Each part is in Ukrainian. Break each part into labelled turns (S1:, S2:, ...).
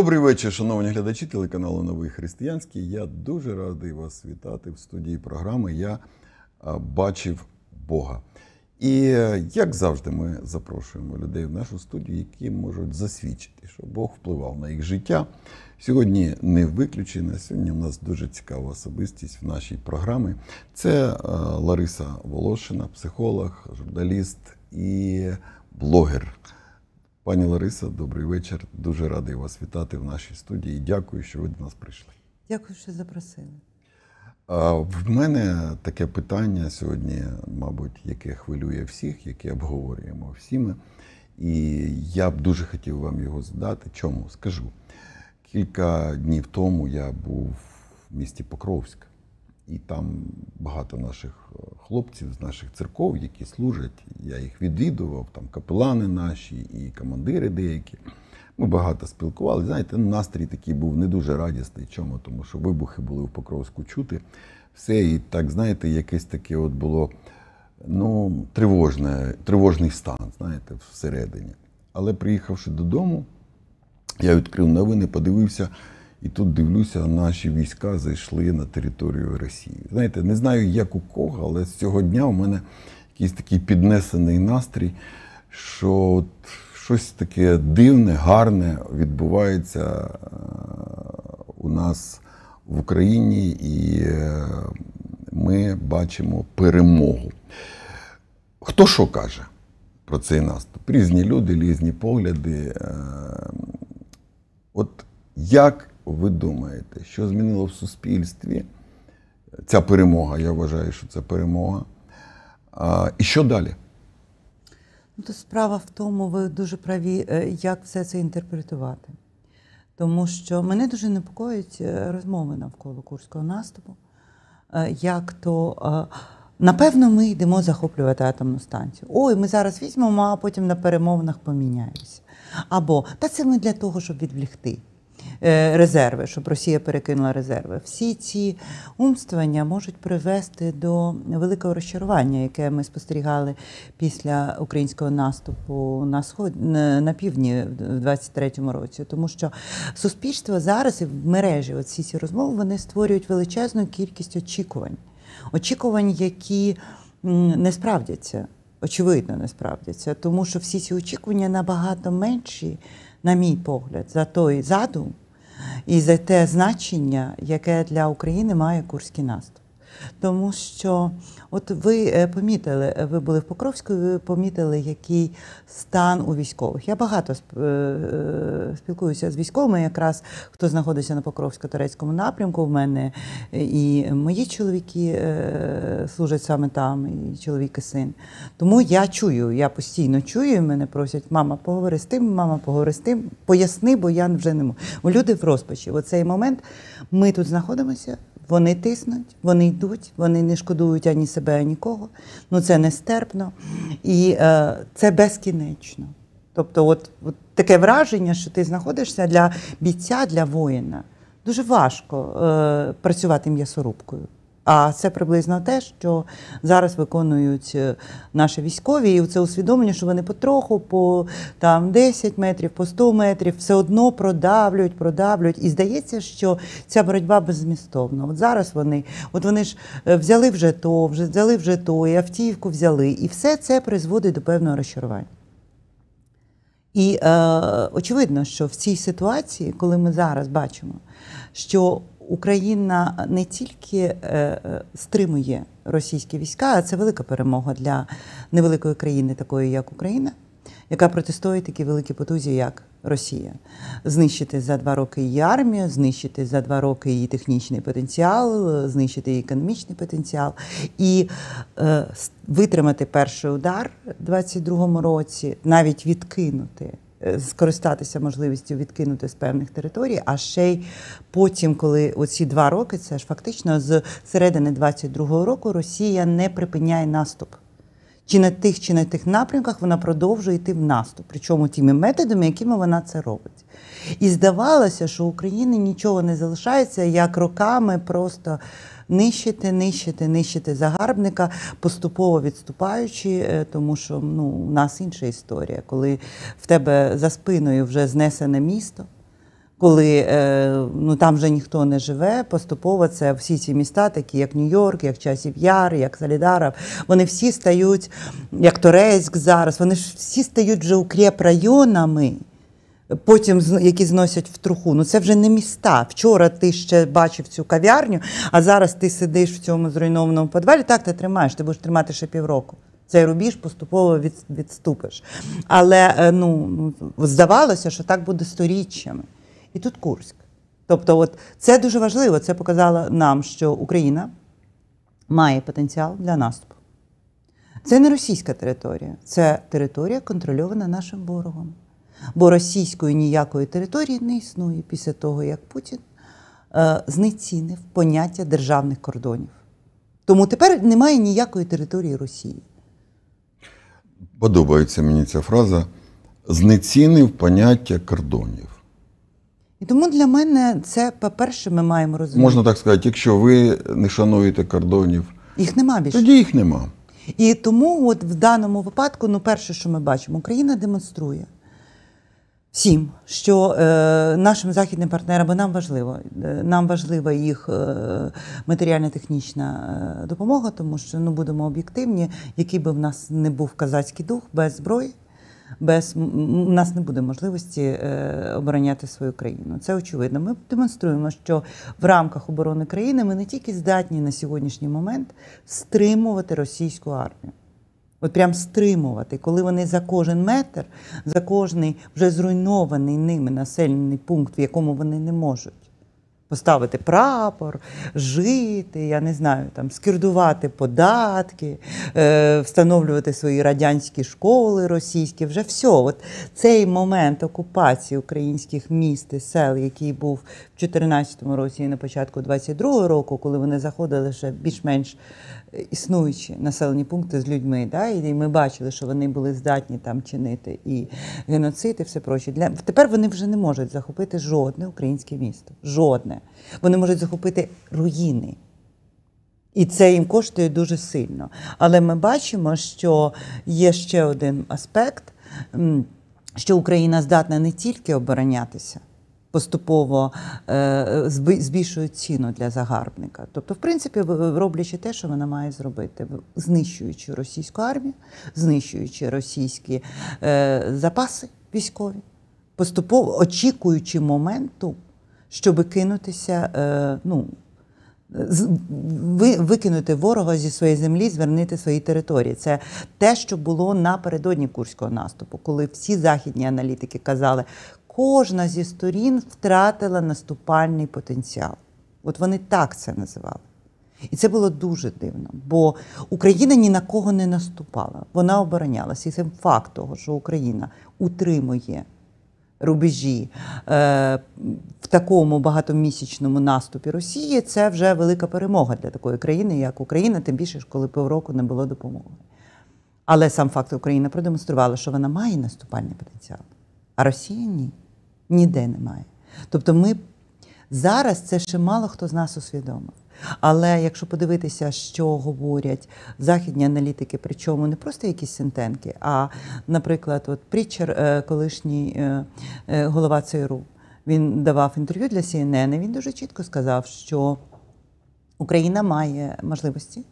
S1: Добрий вечір, шановні глядачі телеканалу Новий Християнський. Я дуже радий вас вітати в студії програми Я е, бачив Бога. І е, як завжди, ми запрошуємо людей в нашу студію, які можуть засвідчити, що Бог впливав на їх життя. Сьогодні не виключено. Сьогодні у нас дуже цікава особистість в нашій програмі. Це е, Лариса Волошина, психолог, журналіст і блогер. Пані Лариса, добрий вечір. Дуже радий вас вітати в нашій студії. Дякую, що ви до нас прийшли.
S2: Дякую, що запросили.
S1: А, в мене таке питання сьогодні, мабуть, яке хвилює всіх, яке обговорюємо всі ми. І я б дуже хотів вам його задати. Чому? Скажу. Кілька днів тому я був в місті Покровськ. І там багато наших е, хлопців з наших церков, які служать. Я їх відвідував, там капелани наші і командири деякі. Ми багато спілкувалися. Знаєте, ну, настрій такий був не дуже радісний. Чому? Тому що вибухи були в Покровську чути. Все, і так, знаєте, якесь таке от було ну, тривожне, тривожний стан, знаєте, всередині. Але приїхавши додому, я відкрив новини, подивився. І тут дивлюся, наші війська зайшли на територію Росії. Знаєте, не знаю, як у кого, але з цього дня у мене якийсь такий піднесений настрій, що от щось таке дивне, гарне відбувається е, у нас в Україні, і е, ми бачимо перемогу. Хто що каже про цей наступ? Різні люди, різні погляди. Е, от як ви думаєте, що змінило в суспільстві ця перемога? Я вважаю, що це перемога. А, І що далі?
S2: Ну, то Справа в тому, ви дуже праві, е, як все це інтерпретувати. Тому що мене дуже непокоїть е, розмови навколо курського наступу. Е, як то, напевно, ми йдемо захоплювати атомну станцію. Ой, ми зараз візьмемо, а потім на перемовинах поміняємося. Або та це ми для того, щоб відвлігти. Е, резерви, щоб Росія перекинула резерви. Всі ці умствування можуть привести до великого розчарування, яке ми спостерігали після українського наступу на сход на півдні в 23-му році, тому що суспільство зараз і в мережі оці ці розмови вони створюють величезну кількість очікувань, очікувань, які не справдяться. Очевидно, не справдяться, тому що всі ці очікування набагато менші, на мій погляд, за той задум і за те значення, яке для України має курський наступ. Тому що, от ви е, помітили, е, ви були в Покровську, ви помітили, який стан у військових. Я багато е, спілкуюся з військовими, якраз хто знаходиться на Покровсько-Турецькому напрямку. В мене і мої чоловіки служать саме там, і чоловік і син. Тому я чую, я постійно чую, і мене просять, мама, поговори з тим, мама, поговори з тим, поясни, бо я вже не можу. Люди в розпачі. В цей момент ми тут знаходимося. Вони тиснуть, вони йдуть, вони не шкодують ані себе, ані кого. Ну це нестерпно і е, це безкінечно. Тобто, от, от таке враження, що ти знаходишся для бійця, для воїна. Дуже важко е, працювати м'ясорубкою. А це приблизно те, що зараз виконують е, наші військові, і це усвідомлення, що вони потроху, по там 10 метрів, по 100 метрів, все одно продавлюють, продавлюють. І здається, що ця боротьба беззмістовна. От зараз вони, от вони ж е, взяли вже то, вже взяли вже то, і Автівку взяли, і все це призводить до певного розчарування. І е, очевидно, що в цій ситуації, коли ми зараз бачимо, що Україна не тільки е, стримує російські війська, а це велика перемога для невеликої країни, такої як Україна, яка протистоїть такі великі потузі, як Росія. Знищити за два роки її армію, знищити за два роки її технічний потенціал, знищити її економічний потенціал і е, витримати перший удар у 22-му році, навіть відкинути. Е, скористатися можливістю відкинути з певних територій. А ще й потім, коли оці два роки, це ж фактично з середини 22-го року Росія не припиняє наступ. Чи на тих, чи на тих напрямках вона продовжує йти в наступ, причому тими методами, якими вона це робить. І здавалося, що Україні нічого не залишається, як роками просто нищити, нищити, нищити загарбника, поступово відступаючи, е, тому що ну у нас інша історія, коли в тебе за спиною вже знесене місто. Коли е, ну там вже ніхто не живе, поступово це всі ці міста, такі як Нью-Йорк, як Часів Яр, як Солідаров, вони всі стають, як Торецьк зараз, вони ж всі стають вже укріп районами потім які зносять в труху. Ну це вже не міста. Вчора ти ще бачив цю кав'ярню, а зараз ти сидиш в цьому зруйнованому подвалі. Так ти тримаєш, ти будеш тримати ще півроку. Цей рубіж поступово від, відступиш. Але е, ну, ну, здавалося, що так буде сторіччями. І тут Курськ. Тобто, от це дуже важливо. Це показало нам, що Україна має потенціал для наступу. Це не російська територія, це територія, контрольована нашим ворогом бо російської ніякої території не існує після того, як Путін е, знецінив поняття державних кордонів. Тому тепер немає ніякої території Росії.
S1: Подобається мені ця фраза. Знецінив поняття кордонів.
S2: І тому для мене це, по-перше, ми маємо розуміти. Можна
S1: так сказати, якщо ви не шануєте кордонів,
S2: їх нема більше. Тоді їх нема. І тому, от в даному випадку, ну, перше, що ми бачимо, Україна демонструє всім, що е, нашим західним партнерам бо нам важливо. Е, нам важлива їх е, матеріально-технічна допомога, тому що ну будемо об'єктивні, який би в нас не був казацький дух без зброї. Без у нас не буде можливості е, обороняти свою країну. Це очевидно. Ми демонструємо, що в рамках оборони країни ми не тільки здатні на сьогоднішній момент стримувати російську армію. От прям стримувати, коли вони за кожен метр, за кожний вже зруйнований ними населений пункт, в якому вони не можуть поставити прапор, жити, я не знаю, там скірдувати податки, е, встановлювати свої радянські школи російські. Вже все. От цей момент окупації українських міст і сел, який був в 2014 році і на початку 22 року, коли вони заходили ще більш-менш існуючі населені пункти з людьми. Да? І ми бачили, що вони були здатні там чинити і геноцид, і все проще. Для... Тепер вони вже не можуть захопити жодне українське місто. Жодне. Вони можуть захопити руїни. І це їм коштує дуже сильно. Але ми бачимо, що є ще один аспект, що Україна здатна не тільки оборонятися поступово е, збільшують ціну для загарбника. Тобто, в принципі, роблячи те, що вона має зробити, знищуючи російську армію, знищуючи російські е, запаси військові, поступово очікуючи моменту, щоб кинутися. Е, ну, Викинути ворога зі своєї землі, звернити свої території. Це те, що було напередодні курського наступу, коли всі західні аналітики казали, кожна зі сторін втратила наступальний потенціал. От вони так це називали. І це було дуже дивно, бо Україна ні на кого не наступала. Вона оборонялася. І це факт того, що Україна утримує рубежі е, в такому багатомісячному наступі Росії, це вже велика перемога для такої країни, як Україна, тим більше, коли півроку не було допомоги. Але сам факт Україна продемонструвала, що вона має наступальний потенціал, а Росія ні ніде немає. Тобто, ми зараз це ще мало хто з нас усвідомив. Але якщо подивитися, що говорять західні аналітики, причому не просто якісь синтенки, а, наприклад, от Прічер, е, колишній е, е, голова ЦРУ, він давав інтерв'ю для CNN, і Він дуже чітко сказав, що Україна має можливості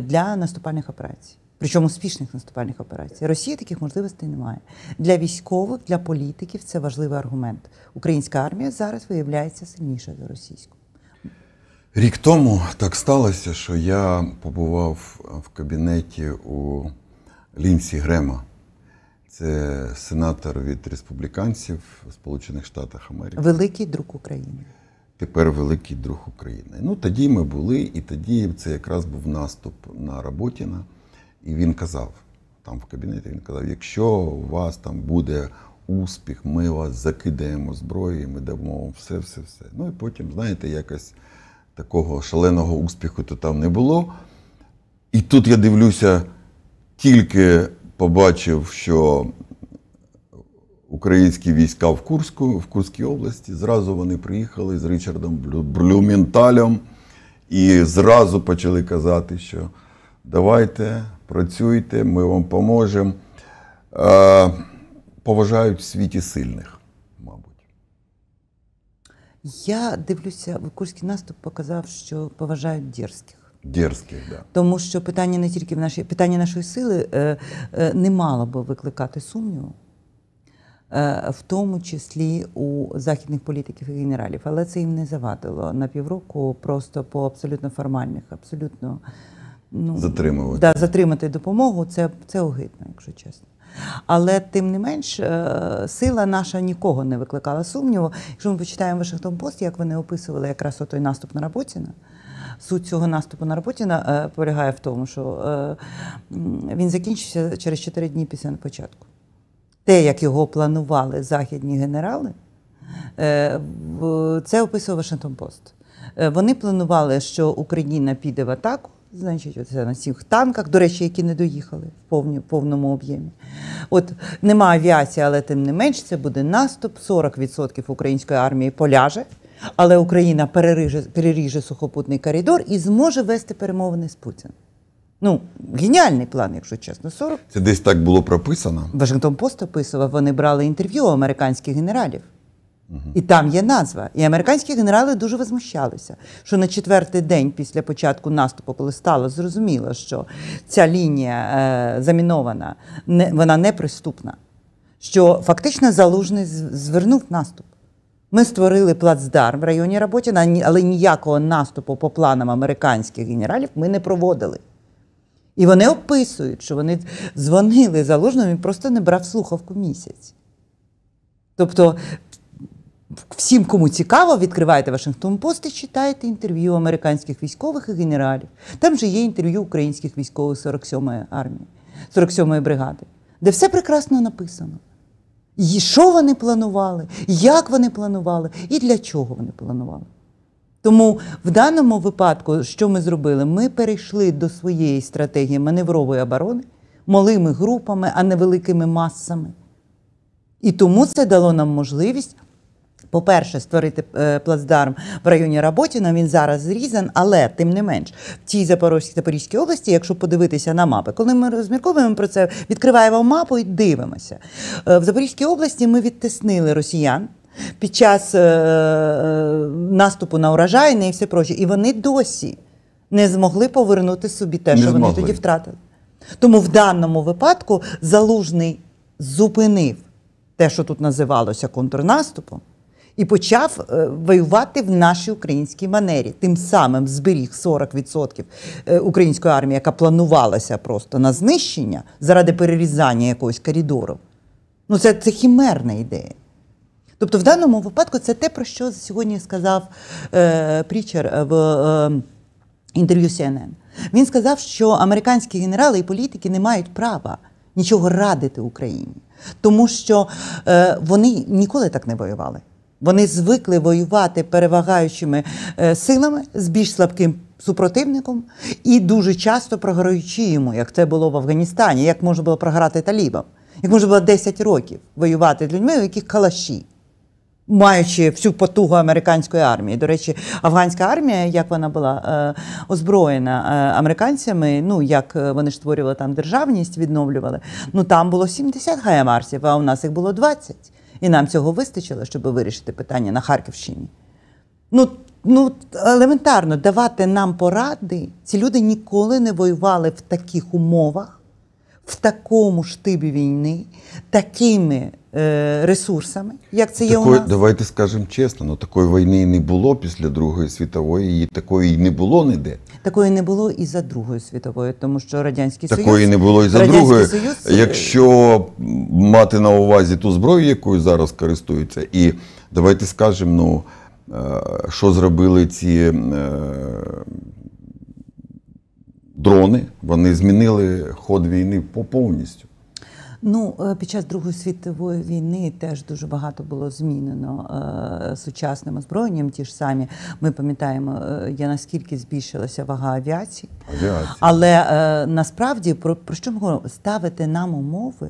S2: для наступальних операцій причому успішних наступальних операцій. Росія таких можливостей не має. Для військових, для політиків це важливий аргумент. Українська армія зараз виявляється сильніша за російську.
S1: Рік тому так сталося, що я побував в кабінеті у Лінсі Грема. Це сенатор від республіканців в Сполучених Штатах Америки.
S2: Великий друг України.
S1: Тепер великий друг України. Ну тоді ми були, і тоді це якраз був наступ на Работіна. І він казав там в кабінеті, він казав: якщо у вас там буде успіх, ми вас закидаємо зброєю, ми дамо вам все, все, все. Ну і потім, знаєте, якось такого шаленого успіху то там не було. І тут я дивлюся, тільки побачив, що українські війська в Курську, в Курській області, зразу вони приїхали з Річардом Блюменталем і зразу почали казати, що. Давайте, працюйте, ми вам поможемо. Е, поважають в світі сильних, мабуть.
S2: Я дивлюся, курський наступ показав, що поважають дерзких.
S1: Дерзких, да.
S2: Тому що питання не тільки в нашій питання нашої сили е, е, не мало би викликати сумніву. В тому числі у західних політиків і генералів, але це їм не завадило на півроку, просто по абсолютно формальних, абсолютно ну, затримувати да, затримати допомогу, це це огидно, якщо чесно. Але тим не менш е, сила наша нікого не викликала сумніву. Якщо ми почитаємо Вашингтон Пост, як вони описували якраз той наступ на Работіна. Суть цього наступу на Рабутіна е, полягає в тому, що е, він закінчився через 4 дні після початку. Те, як його планували західні генерали, це описував Вашингтон Пост. Вони планували, що Україна піде в атаку. Значить, оце на всіх танках, до речі, які не доїхали в повні, повному об'ємі. От нема авіації, але тим не менш це буде наступ. 40% української армії поляже, але Україна переріже, переріже сухопутний коридор і зможе вести перемовини з Путіним. Ну, геніальний план, якщо чесно. 40.
S1: Це десь так було прописано.
S2: Вашингтон Пост описував, вони брали інтерв'ю у американських генералів. І там є назва. І американські генерали дуже возмущалися, що на четвертий день після початку наступу, коли стало зрозуміло, що ця лінія е, замінована, не, вона неприступна, що фактично залужний звернув наступ. Ми створили плацдарм в районі роботі, але ніякого наступу по планам американських генералів ми не проводили. І вони описують, що вони дзвонили залужному і просто не брав слухавку місяць. Тобто всім, кому цікаво, відкривайте Вашингтон Пост і читайте інтерв'ю американських військових і генералів. Там же є інтерв'ю українських військових 47-ї армії, 47-ї бригади, де все прекрасно написано. І що вони планували, як вони планували і для чого вони планували. Тому в даному випадку, що ми зробили? Ми перейшли до своєї стратегії маневрової оборони малими групами, а не великими масами. І тому це дало нам можливість по-перше, створити е, плацдарм в районі Работіна. Він зараз зрізан, але тим не менш в цій Запорізькій Запорізькій області, якщо подивитися на мапи, коли ми розмірковуємо про це, відкриваємо мапу і дивимося. Е, в Запорізькій області ми відтиснили росіян. Під час е, е, наступу на урожайне і все проще, і вони досі не змогли повернути собі те, не що змогли. вони тоді втратили. Тому в даному випадку залужний зупинив те, що тут називалося контрнаступом і почав е, воювати в нашій українській манері. Тим самим зберіг 40% е, української армії, яка планувалася просто на знищення заради перерізання якогось коридору. Ну, це, це хімерна ідея. Тобто, в даному випадку це те, про що сьогодні сказав е, Прічер е, в е, інтерв'ю CNN. Він сказав, що американські генерали і політики не мають права нічого радити Україні, тому що е, вони ніколи так не воювали. Вони звикли воювати перевагаючими е, силами з більш слабким супротивником і дуже часто програючи йому, як це було в Афганістані, як можна було програти талібам, як можна було 10 років воювати з людьми, у яких калаші. Маючи всю потугу американської армії. До речі, афганська армія, як вона була е, озброєна е, американцями, ну як е, вони створювали там державність, відновлювали. Ну там було 70 гаймарсів, а у нас їх було 20. І нам цього вистачило, щоб вирішити питання на Харківщині. Ну, ну елементарно давати нам поради. Ці люди ніколи не воювали в таких умовах, в такому штибі війни, такими Е, ресурсами, як це є такої, у нас.
S1: Давайте скажемо чесно, ну такої війни і не було після Другої світової, її такої і не було ніде.
S2: Такої не було і за Другою світовою, тому що Радянський такої Союз. Такої не було і за Радянський Другою. Союз... Е, Якщо
S1: мати на увазі ту зброю, якою зараз користуються, і давайте скажемо, ну е, що зробили ці. Дрони вони змінили ход війни повністю.
S2: Ну, е, під час Другої світової війни теж дуже багато було змінено е, сучасним озброєнням. Ті ж самі ми пам'ятаємо, е, наскільки збільшилася вага авіації, Авіація. але е, насправді про, про що ми говоримо? ставити нам умови.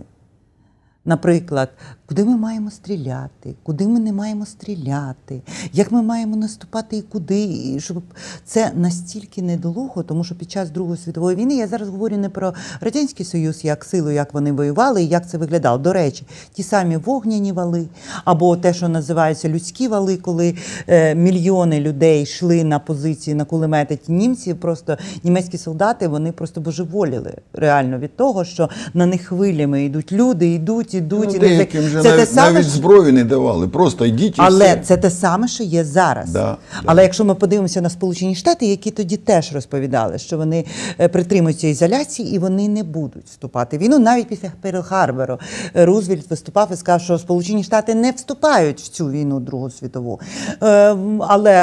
S2: Наприклад, Куди ми маємо стріляти, куди ми не маємо стріляти, як ми маємо наступати і куди, і щоб це настільки недолуго, тому що під час Другої світової війни я зараз говорю не про радянський союз, як силу, як вони воювали, і як це виглядало. До речі, ті самі вогняні вали, або те, що називається людські вали, коли е, мільйони людей йшли на позиції на кулемети. Ті німці просто німецькі солдати вони просто божеволіли реально від того, що на них хвилями йдуть люди, йдуть, ідуть. ну, і не ну, же це навіть, те саме, навіть зброю
S1: не давали, просто йдіть і все. це
S2: те саме, що є зараз. Да, але да. якщо ми подивимося на Сполучені Штати, які тоді теж розповідали, що вони е, притримуються ізоляції і вони не будуть вступати в війну. Навіть після Перл-Харбору е, Рузвельт виступав і сказав, що Сполучені Штати не вступають в цю війну Другу світову. Е, але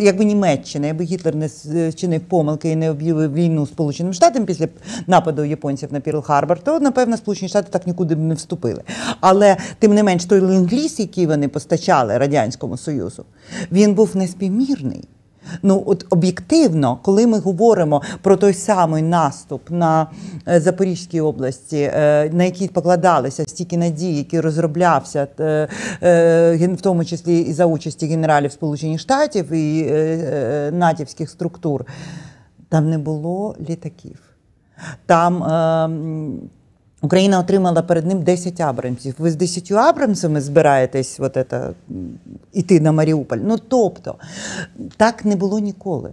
S2: якби Німеччина, якби Гітлер не чинив помилки і не об'явив війну Сполученим Штатам після нападу японців на Перл-Харбор, то напевно Сполучені Штати так нікуди б не вступили. Але тим не менш, той ленд який вони постачали Радянському Союзу, він був неспівмірний. Ну, от об'єктивно, коли ми говоримо про той самий наступ на е, Запорізькій області, е, на який покладалися стільки надії, які розроблявся, е, в тому числі і за участі генералів Сполучених Штатів і натівських структур, там не було літаків. Там ем, Україна отримала перед ним 10 абрамців. Ви з 10 абрамцями збираєтесь от это, іти на Маріуполь. Ну тобто, так не було ніколи.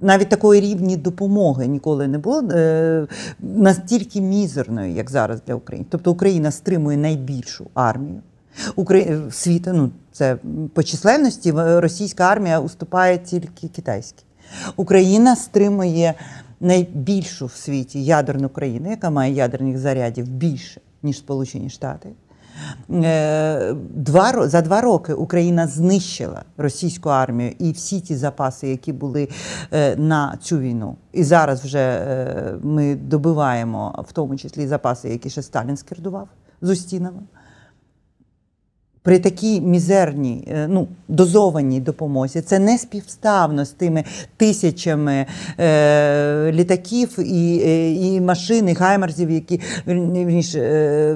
S2: Навіть такої рівні допомоги ніколи не було е, настільки мізерною, як зараз для України. Тобто Україна стримує найбільшу армію Украї... Е, світу. Ну це по численності російська армія уступає тільки китайській. Україна стримує найбільшу в світі ядерну країну, яка має ядерних зарядів більше ніж Сполучені Штати. Е, два за два роки Україна знищила російську армію і всі ті запаси, які були е, на цю війну. І зараз вже е, ми добиваємо в тому числі запаси, які ще Сталін скердував з устінами при такій мізерній, е, ну дозованій допомозі це не співставно з тими тисячами е, літаків і е, і машин, і гаймерзів, які вірніше, е,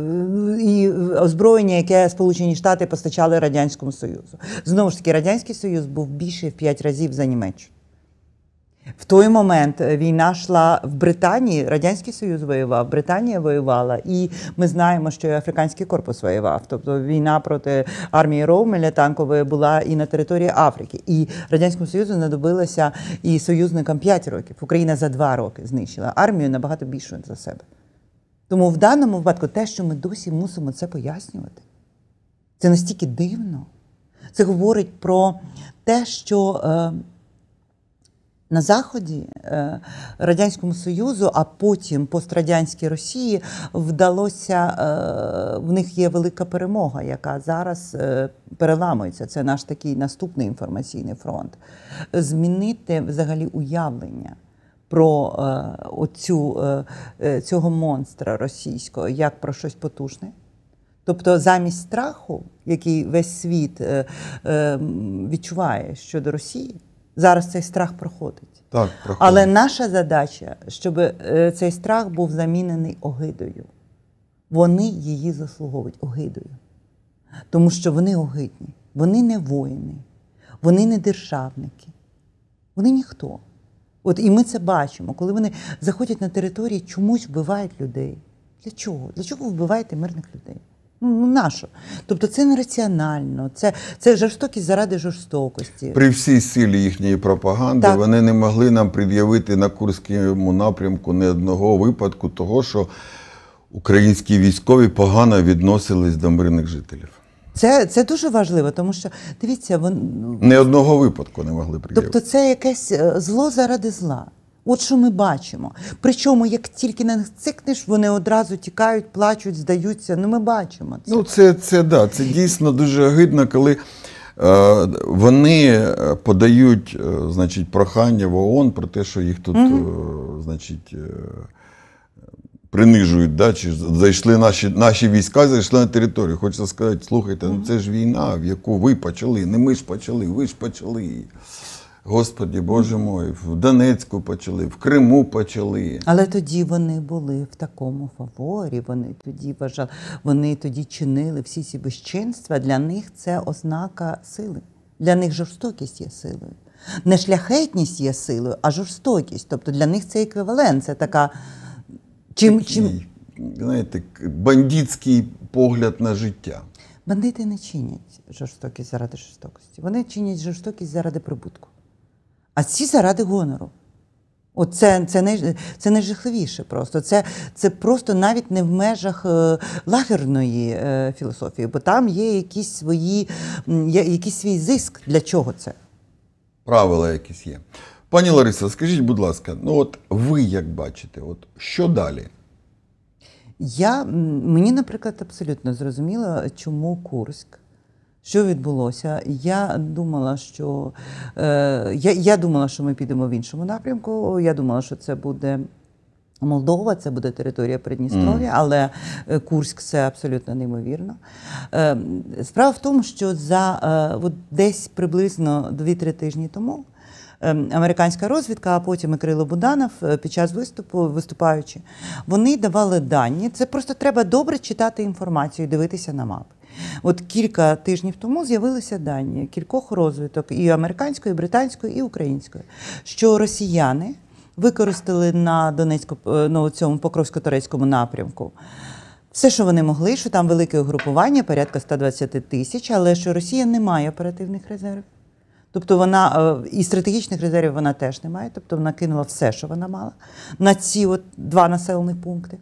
S2: і озброєння, яке Сполучені Штати постачали радянському союзу. Знову ж таки, радянський союз був більше в п'ять разів за Німеччину. В той момент е, війна йшла в Британії, Радянський Союз воював, Британія воювала, і ми знаємо, що Африканський корпус воював. Тобто війна проти армії Роумеля танкової була і на території Африки. І Радянському Союзу знадобилося і союзникам 5 років. Україна за 2 роки знищила армію набагато більшу за себе. Тому в даному випадку те, що ми досі мусимо це пояснювати, це настільки дивно. Це говорить про те, що. Е, на заході е, радянському союзу, а потім пострадянській Росії вдалося е, в них є велика перемога, яка зараз е, переламується. Це наш такий наступний інформаційний фронт. Змінити взагалі уявлення. Про оцю, цього монстра російського як про щось потужне. Тобто, замість страху, який весь світ відчуває щодо Росії, Зараз цей страх проходить.
S1: Так, проходить. Але
S2: наша задача, щоб е, цей страх був замінений огидою. Вони її заслуговують огидою. Тому що вони огидні, вони не воїни, вони не державники, вони ніхто. От і ми це бачимо, коли вони заходять на території, чомусь вбивають людей. Для чого? Для чого ви вбиваєте мирних людей? Ну, ну, нащо? Тобто це нераціонально, це це жорстокість заради жорстокості. При
S1: всій силі їхньої пропаганди так. вони не могли нам пред'явити на Курському напрямку не одного випадку, того, що українські військові погано відносились до мирних жителів.
S2: Це це дуже важливо, тому що дивіться, вони
S1: не одного випадку не могли пред'явити.
S2: Тобто, це якесь е, зло заради зла. От що ми бачимо. Причому, як тільки на них цикнеш, вони одразу тікають, плачуть, здаються. Ну, ми бачимо
S1: це. Ну, це це да, це дійсно дуже гидно, коли е, вони е, подають, е, значить, прохання в ООН про те, що їх тут, угу. е, значить. Е, Принижують, да, чи зайшли наші наші війська, зайшли на територію. Хочеться сказати, слухайте, ну це ж війна, в яку ви почали. Не ми ж почали, ви ж почали. Господі Боже мой, в Донецьку почали, в Криму почали. Але
S2: тоді вони були в такому фаворі. Вони тоді вважали, вони тоді чинили всі ці безчинства. Для них це ознака сили. Для них жорстокість є силою. Не шляхетність є силою, а жорстокість. Тобто для них це еквівалент. Це така
S1: чим Такий, чим знаєте, бандитський погляд на життя.
S2: Бандити не чинять жорстокість заради жорстокості. Вони чинять жорстокість заради прибутку а ці заради гонору. От це це, не, це найжахливіше просто. Це це просто навіть не в межах е, лагерної е, філософії, бо там є якісь свої, якийсь свій зиск.
S1: Для чого це? Правила якісь є. Пані Лариса, скажіть, будь ласка, ну от ви як бачите, от що далі? Я, Мені,
S2: наприклад, абсолютно зрозуміло, чому Курськ що відбулося? Я думала, що е, я, я думала, що ми підемо в іншому напрямку. Я думала, що це буде. Молдова, це буде територія Придністров'я, mm. але е, Курськ це абсолютно неймовірно. Е, справа в тому, що за е, от десь приблизно 2-3 тижні тому ем, американська розвідка, а потім і Крило Буданов під час виступу, виступаючи, вони давали дані. Це просто треба добре читати інформацію, і дивитися на мапи. От кілька тижнів тому з'явилися дані кількох розвиток і американської, і британської, і української, що росіяни використали на Донецьку е, ну, цьому покровсько-турецькому напрямку. Все, що вони могли, що там велике угрупування, порядка 120 тисяч, але що Росія не має оперативних резервів. Тобто вона е, і стратегічних резервів вона теж не має, тобто вона кинула все, що вона мала на ці от два населені пункти.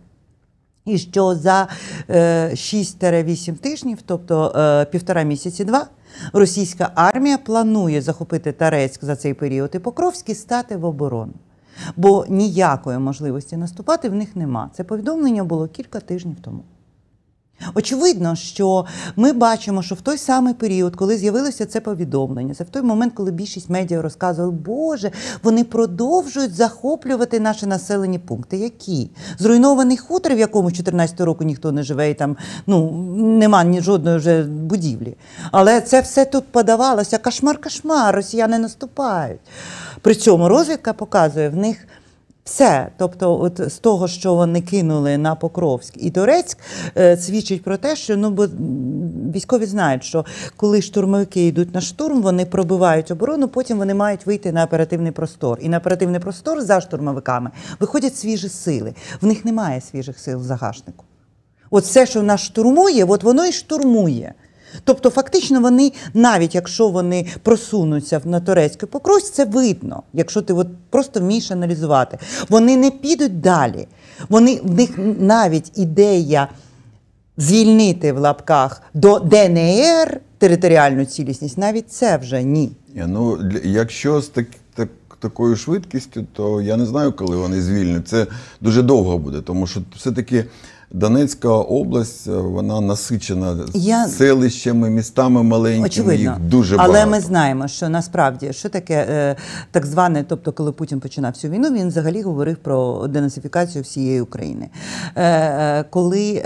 S2: І що за 6-8 е, тижнів, тобто е, півтора місяці два, російська армія планує захопити Тарецьк за цей період і Покровськ і стати в оборону. Бо ніякої можливості наступати в них нема. Це повідомлення було кілька тижнів тому. Очевидно, що ми бачимо, що в той самий період, коли з'явилося це повідомлення, це в той момент, коли більшість медіа розказували, Боже, вони продовжують захоплювати наші населені пункти. Які? Зруйнований хутор, в якому 14 року ніхто не живе, і там ну нема ні жодної вже будівлі. Але це все тут подавалося. Кошмар, кошмар, росіяни наступають. При цьому розвідка показує в них. Все, тобто, от з того, що вони кинули на Покровськ і Турецьк, е, свідчить про те, що ну бо військові знають, що коли штурмовики йдуть на штурм, вони пробивають оборону, потім вони мають вийти на оперативний простор. І на оперативний простор за штурмовиками виходять свіжі сили. В них немає свіжих сил в загашнику. От все, що нас штурмує, от воно і штурмує. Тобто, фактично, вони, навіть якщо вони просунуться на турецький покрось, це видно, якщо ти от просто вмієш аналізувати. Вони не підуть далі. Вони в них навіть ідея
S1: звільнити в лапках до ДНР
S2: територіальну цілісність, навіть
S1: це вже ні. Я, ну якщо з так, так, такою швидкістю, то я не знаю, коли вони звільнять. Це дуже довго буде, тому що все-таки Донецька область е, вона насичена Я... селищами, містами маленькими. Очевидно. їх дуже багато. Але ми
S2: знаємо, що насправді що таке е, так зване, тобто, коли Путін починав цю війну, він взагалі говорив про денацифікацію всієї України. Е, коли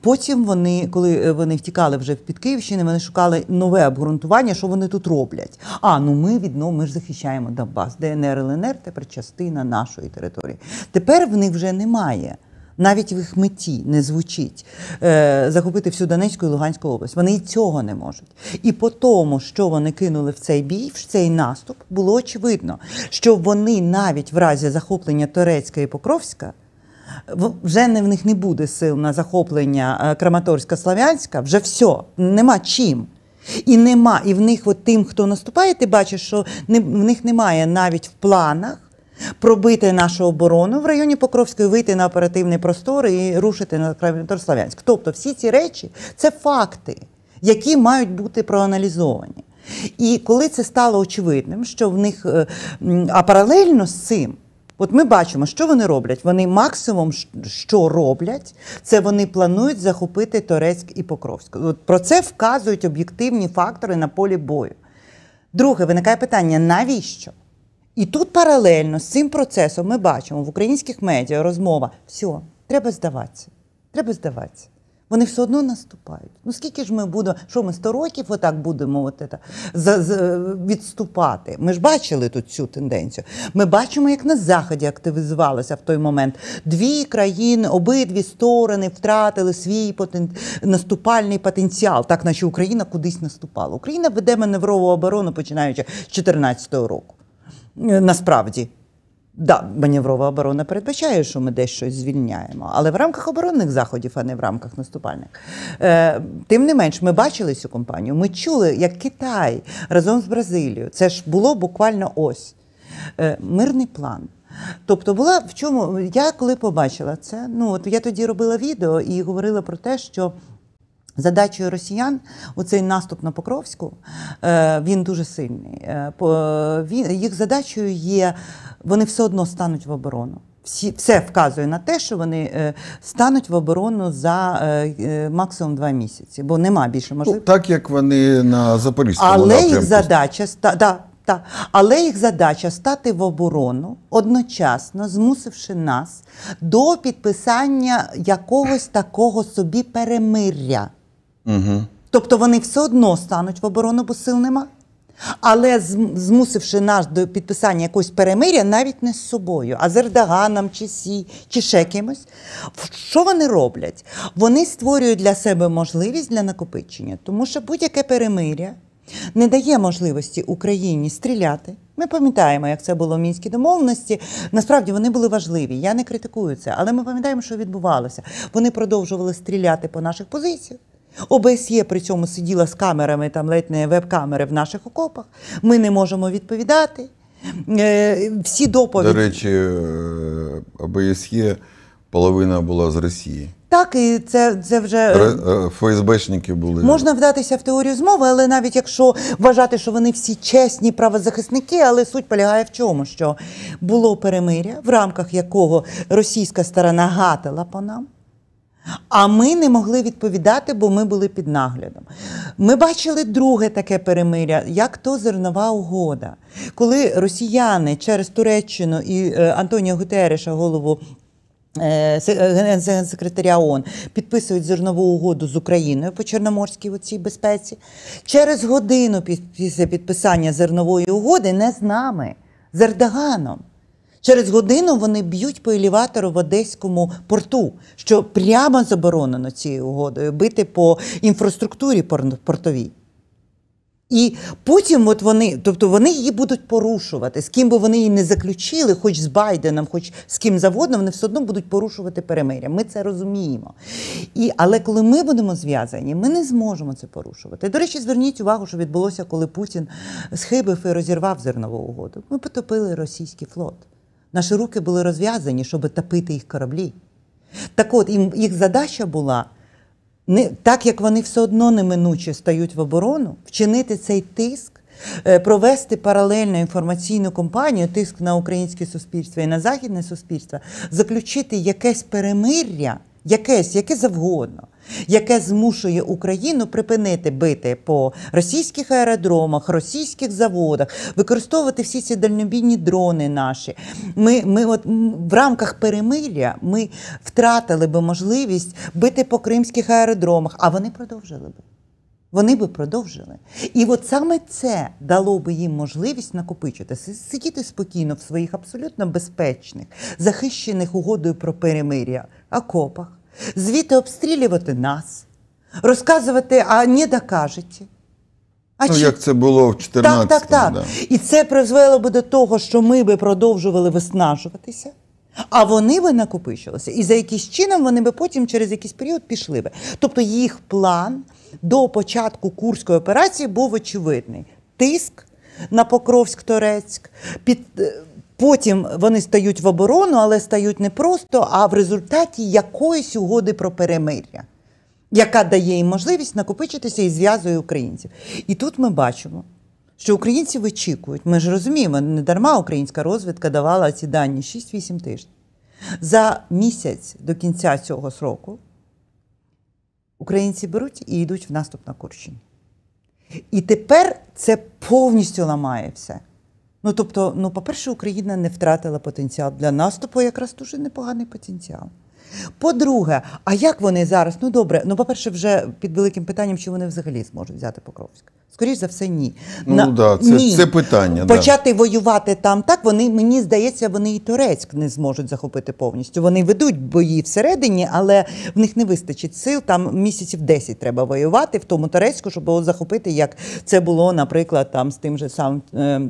S2: потім вони, коли вони втікали вже під Київщини, вони шукали нове обґрунтування, що вони тут роблять. А ну ми відно, ми ж захищаємо Донбас, ДНР, ЛНР тепер частина нашої території. Тепер в них вже немає навіть в їх меті не звучить е, захопити всю Донецьку і Луганську область. Вони і цього не можуть. І по тому, що вони кинули в цей бій, в цей наступ, було очевидно, що вони навіть в разі захоплення Торецька і Покровська. Вже не в них не буде сил на захоплення е, Краматорська Славянська, вже все, нема чим. І нема, і в них, от тим, хто наступає, ти бачиш, що не, в них немає навіть в планах пробити нашу оборону в районі Покровської, вийти на оперативний простор і рушити на Краматорслав'янськ. Тобто, всі ці речі це факти, які мають бути проаналізовані. І коли це стало очевидним, що в них е, а паралельно з цим. От ми бачимо, що вони роблять. Вони максимум що роблять, це вони планують захопити Торецьк і Покровськ. От Про це вказують об'єктивні фактори на полі бою. Друге, виникає питання: навіщо? І тут паралельно з цим процесом ми бачимо в українських медіа розмова: все, треба здаватися, треба здаватися. Вони все одно наступають. Ну скільки ж ми будемо, що ми 100 років отак будемо от це, за, за, відступати? Ми ж бачили тут цю тенденцію. Ми бачимо, як на Заході активізувалося в той момент. Дві країни, обидві сторони втратили свій потен... наступальний потенціал, так наче Україна кудись наступала. Україна веде маневрову оборону, починаючи з 2014 року. Е, насправді. Да, маневрова оборона передбачає, що ми десь щось звільняємо, але в рамках оборонних заходів, а не в рамках наступальних. Е, Тим не менш, ми бачили цю компанію. Ми чули, як Китай разом з Бразилією. Це ж було буквально ось е, мирний план. Тобто, була в чому я коли побачила це. Ну от я тоді робила відео і говорила про те, що. Задачею росіян у цей наступ на Покровську е, він дуже сильний. Е, їх задачею є, вони все одно стануть в оборону. Всі все вказує на те, що вони е, стануть в оборону за максимум два місяці, бо нема більше ну, можливості.
S1: Ну, так як вони на Запорізькому Але напрямку. їх
S2: задача да, та, але їх задача стати в оборону одночасно змусивши нас до підписання якогось такого собі перемиря. Угу. Тобто вони все одно стануть в оборону, бо сил нема. Але змусивши нас до підписання якогось перемиря навіть не з собою, а з Ердоганом чи Сі, чи ще кимось, що вони роблять? Вони створюють для себе можливість для накопичення, тому що будь-яке перемиря не дає можливості Україні стріляти. Ми пам'ятаємо, як це було в мінській домовленості. Насправді вони були важливі. Я не критикую це, але ми пам'ятаємо, що відбувалося. Вони продовжували стріляти по наших позиціях. ОБСЄ при цьому сиділа з камерами, там ледь не веб-камери в наших окопах. Ми не можемо відповідати. Е, всі доповіді. До
S1: речі, е, ОБСЄ половина була з Росії.
S2: Так, і це це вже е,
S1: ФСБшники були можна
S2: вдатися в теорію змови, але навіть якщо вважати, що вони всі чесні правозахисники, але суть полягає в чому, що було перемиря, в рамках якого російська сторона гатила по нам. А ми не могли відповідати, бо ми були під наглядом. Ми бачили друге таке перемиря, як то зернова угода, коли росіяни через Туреччину і е, Антоніо Гутереша, голову. Е, е, секретаря ООН підписують зернову угоду з Україною по Чорноморській оцій безпеці. Через годину після підписання зернової угоди не з нами, з Ердоганом. Через годину вони б'ють по елеватору в Одеському порту, що прямо заборонено цією угодою бити по інфраструктурі портовій. І потім, от вони, тобто вони її будуть порушувати. З ким би вони її не заключили, хоч з Байденом, хоч з ким завгодно, вони все одно будуть порушувати перемиря. Ми це розуміємо. І, Але коли ми будемо зв'язані, ми не зможемо це порушувати. До речі, зверніть увагу, що відбулося, коли Путін схибив і розірвав зернову угоду. Ми потопили російський флот. Наші руки були розв'язані, щоб топити їх кораблі. Так от їм, їх задача була, не, так як вони все одно неминуче стають в оборону, вчинити цей тиск. Е, провести паралельну інформаційну кампанію, тиск на українське суспільство і на західне суспільство, заключити якесь перемир'я якесь, яке завгодно, яке змушує Україну припинити бити по російських аеродромах, російських заводах, використовувати всі ці дальнобійні дрони наші. Ми ми от в рамках перемиря ми втратили би можливість бити по кримських аеродромах, а вони продовжили би. Вони би продовжили. І от саме це дало би їм можливість накопичити, сидіти спокійно в своїх абсолютно безпечних, захищених угодою про перемир'я, окопах, звідти обстрілювати нас, розказувати, а не докажете.
S1: А ну, чи... як це було в 14-му. Так, так, так. Да.
S2: І це призвело би до того, що ми би продовжували виснажуватися. А вони би накопичилися, і за якийсь чином вони би потім через якийсь період пішли би. Тобто їх план до початку курської операції був очевидний тиск на Покровськ-Торецьк. під е, Потім вони стають в оборону, але стають не просто, а в результаті якоїсь угоди про перемир'я, яка дає їм можливість накопичитися і зв'язує українців. І тут ми бачимо, що українці вичікують. Ми ж розуміємо, не дарма українська розвідка давала ці дані 6-8 тижнів. За місяць до кінця цього сроку українці беруть і йдуть в наступ на Курщині. І тепер це повністю ламає все. Ну тобто, ну, по-перше, Україна не втратила потенціал для наступу, якраз дуже непоганий потенціал. По-друге, а як вони зараз? Ну добре, ну по-перше, вже під великим питанням, чи вони взагалі зможуть взяти Покровськ? Скоріше за все, ні. Ну На... да, це ні. це питання. Почати да. воювати там так. Вони мені здається, вони і Турецьк не зможуть захопити повністю. Вони ведуть бої всередині, але в них не вистачить сил. Там місяців 10 треба воювати в тому Турецьку, щоб його захопити, як це було, наприклад, там з тим же самим. Е,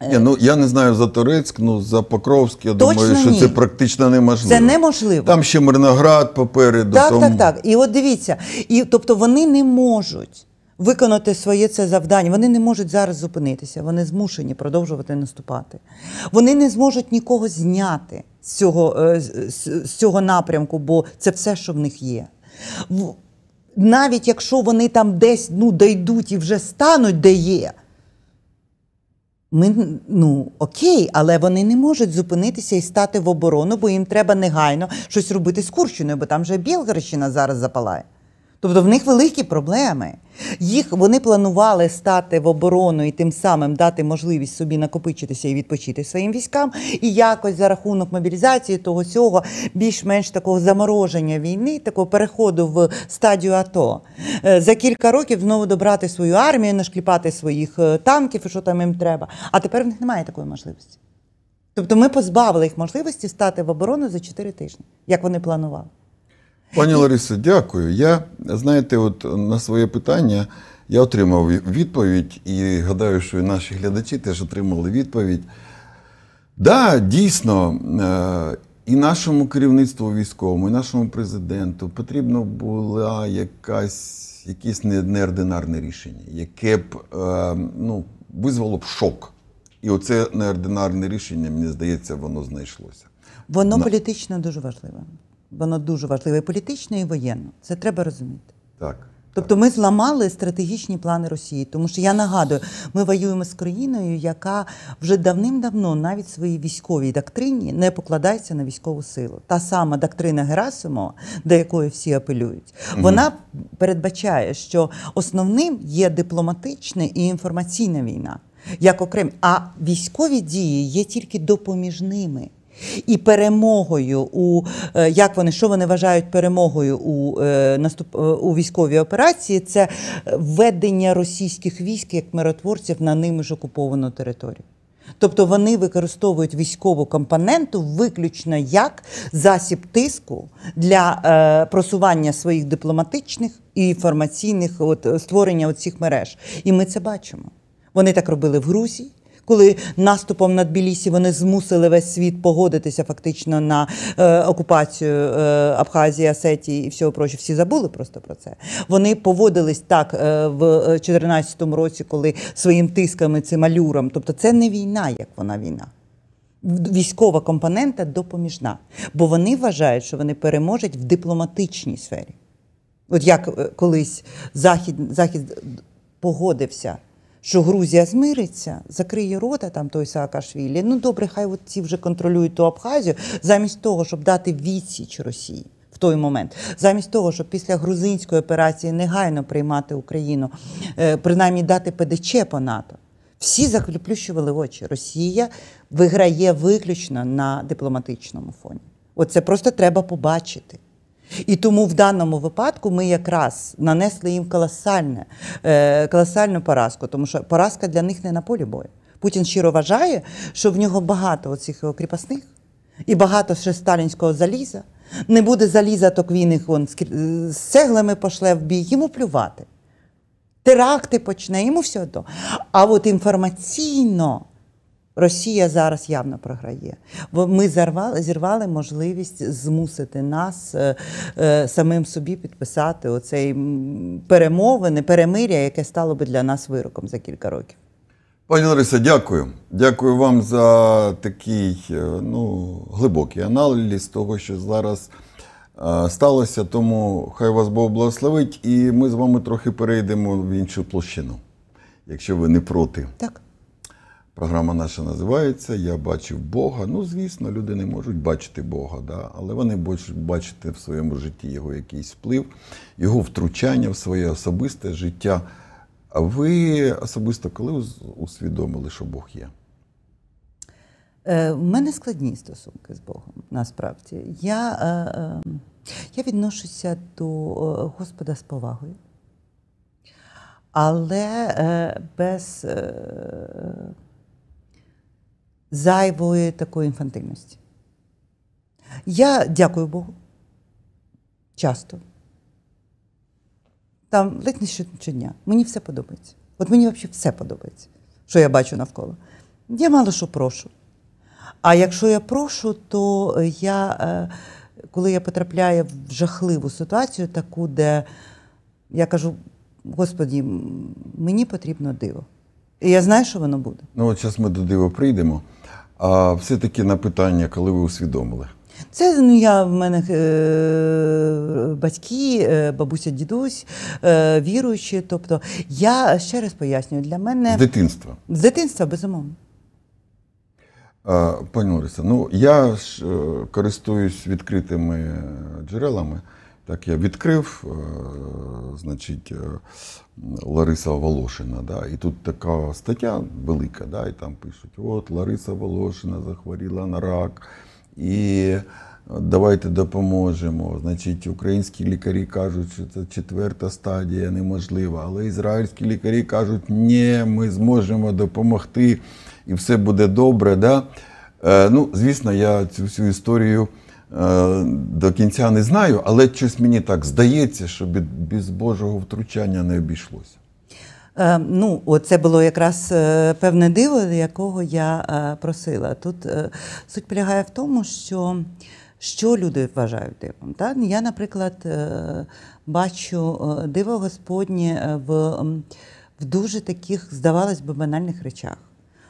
S2: Е, ні, ну
S1: я не знаю за Турецьк, ну за Покровськ, я Точно думаю, що ні. це практично неможливо. Це неможливо. Там ще Мирноград попереду. Так, тому... так, так.
S2: І от дивіться, і тобто вони не можуть виконати своє це завдання. Вони не можуть зараз зупинитися. Вони змушені продовжувати наступати. Вони не зможуть нікого зняти з цього, е, з цього напрямку, бо це все, що в них є. Навіть якщо вони там десь ну дійдуть і вже стануть, де є. Ми ну окей, але вони не можуть зупинитися і стати в оборону, бо їм треба негайно щось робити з Курщиною, бо там вже Білгарщина зараз запалає. Тобто в них великі проблеми. Їх вони планували стати в оборону і тим самим дати можливість собі накопичитися і відпочити своїм військам, і якось за рахунок мобілізації того сього більш-менш такого замороження війни, такого переходу в стадію АТО е, за кілька років знову добрати свою армію, нашкліпати своїх е, танків, і що там їм треба. А тепер в них немає такої можливості. Тобто, ми позбавили їх можливості стати в оборону за 4 тижні, як вони планували. Пані
S1: Ларисо, дякую. Я знаєте, от на своє питання я отримав відповідь, і гадаю, що і наші глядачі теж отримали відповідь. Да, дійсно, е, і нашому керівництву військовому, і нашому президенту потрібно була якась, якесь неординарне рішення, яке б е, ну, визвало б шок. І оце неординарне рішення, мені здається, воно знайшлося.
S2: Воно політично дуже важливе воно дуже важливе і політичне, і воєнно, Це треба розуміти. Так. Тобто ми зламали стратегічні плани Росії, тому що я нагадую, ми воюємо з країною, яка вже давним-давно навіть своїй військовій доктрині не покладається на військову силу. Та сама доктрина Герасимова, до якої всі апелюють, вона передбачає, що основним є дипломатична і інформаційна війна, як окремо, а військові дії є тільки допоміжними. І перемогою у е, як вони що вони вважають перемогою у е, наступ е, у військовій операції, це введення російських військ як миротворців на ними ж окуповану територію. Тобто вони використовують військову компоненту виключно як засіб тиску для е, просування своїх дипломатичних і інформаційних от, створення цих мереж. І ми це бачимо. Вони так робили в Грузії коли наступом на Тбілісі вони змусили весь світ погодитися фактично на е, окупацію е, Абхазії, Асетії і всього прочого. Всі забули просто про це. Вони поводились так е, в 2014 е, році, коли своїм тисками цим алюром. Тобто, це не війна, як вона війна. Військова компонента допоміжна, бо вони вважають, що вони переможуть в дипломатичній сфері. От як е, колись захід захід погодився що Грузія змириться, закриє рота там той Саакашвілі. Ну добре, хай от ці вже контролюють ту Абхазію, замість того, щоб дати відсіч Росії. В той момент, замість того, щоб після грузинської операції негайно приймати Україну, е, принаймні дати ПДЧ по НАТО, всі заклюплющували очі. Росія виграє виключно на дипломатичному фоні. Оце просто треба побачити. І тому в даному випадку ми якраз нанесли їм колосальне, е, колосальну поразку, тому що поразка для них не на полі бою. Путін щиро вважає, що в нього багато оцих його кріпосних і багато ще сталінського заліза. Не буде заліза, то він їх вон з е, цеглами пошле в бій, йому плювати. Теракти почне, йому все одно. А от інформаційно Росія зараз явно програє, бо ми зарвали, зірвали можливість змусити нас е, е, самим собі підписати оцей перемовини, перемиря, яке стало би для нас вироком за кілька років.
S1: Пані Лариса, дякую. Дякую вам за такий е, ну, глибокий аналіз того, що зараз е, сталося. Тому хай вас Бог благословить, і ми з вами трохи перейдемо в іншу площину, якщо ви не проти. Так. Програма наша називається Я бачив Бога. Ну, звісно, люди не можуть бачити Бога, да? але вони можуть бачити в своєму житті його якийсь вплив, його втручання в своє особисте життя. А ви особисто коли усвідомили, що Бог є?
S2: У е, мене складні стосунки з Богом насправді. Я е, е, я відношуся до Господа з повагою, але без зайвої такої інфантильності. Я дякую Богу. Часто. Там ледь не щодня. Мені все подобається. От мені взагалі все подобається, що я бачу навколо. Я мало що прошу. А якщо я прошу, то я, е, коли я потрапляю в жахливу ситуацію, таку, де я кажу: Господі, мені потрібно диво. І я знаю, що воно буде.
S1: Ну, от зараз ми до диво прийдемо. А все-таки на питання, коли ви усвідомили?
S2: Це ну я в мене е, батьки, е, бабуся, дідусь, е, віруючі. Тобто, я ще раз пояснюю, для мене. З дитинства. З дитинства, безумовно.
S1: Пані Лариса, ну я ж е, користуюсь відкритими джерелами. Так, я відкрив, е, значить, Лариса Волошина. Да? І тут така стаття велика, да? і там пишуть: от Лариса Волошина захворіла на рак. І е, давайте допоможемо. Значить, українські лікарі кажуть, що це четверта стадія неможлива. Але ізраїльські лікарі кажуть, ні, ми зможемо допомогти і все буде добре. Да? Е, ну, Звісно, я цю всю історію. Е, до кінця не знаю, але щось мені так здається, що без Божого втручання не обійшлося.
S2: Е, ну, це було якраз е, певне диво, якого я просила. Тут суть полягає в тому, що що люди вважають дивом. Так? Я, наприклад, бачу диво Господнє в, в дуже таких, здавалось би, банальних речах.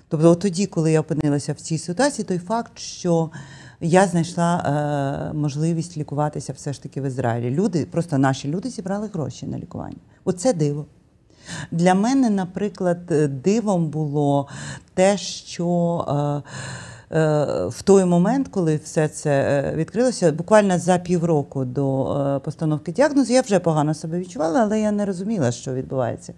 S2: Тобто, от тоді, коли я опинилася в цій ситуації, той факт, що я знайшла е, можливість лікуватися все ж таки в Ізраїлі. Люди, просто наші люди зібрали гроші на лікування. Оце диво. Для мене, наприклад, е, дивом було те, що. Е, Е, в той момент, коли все це е, відкрилося, буквально за півроку до е, постановки діагнозу, я вже погано себе відчувала, але я не розуміла, що відбувається.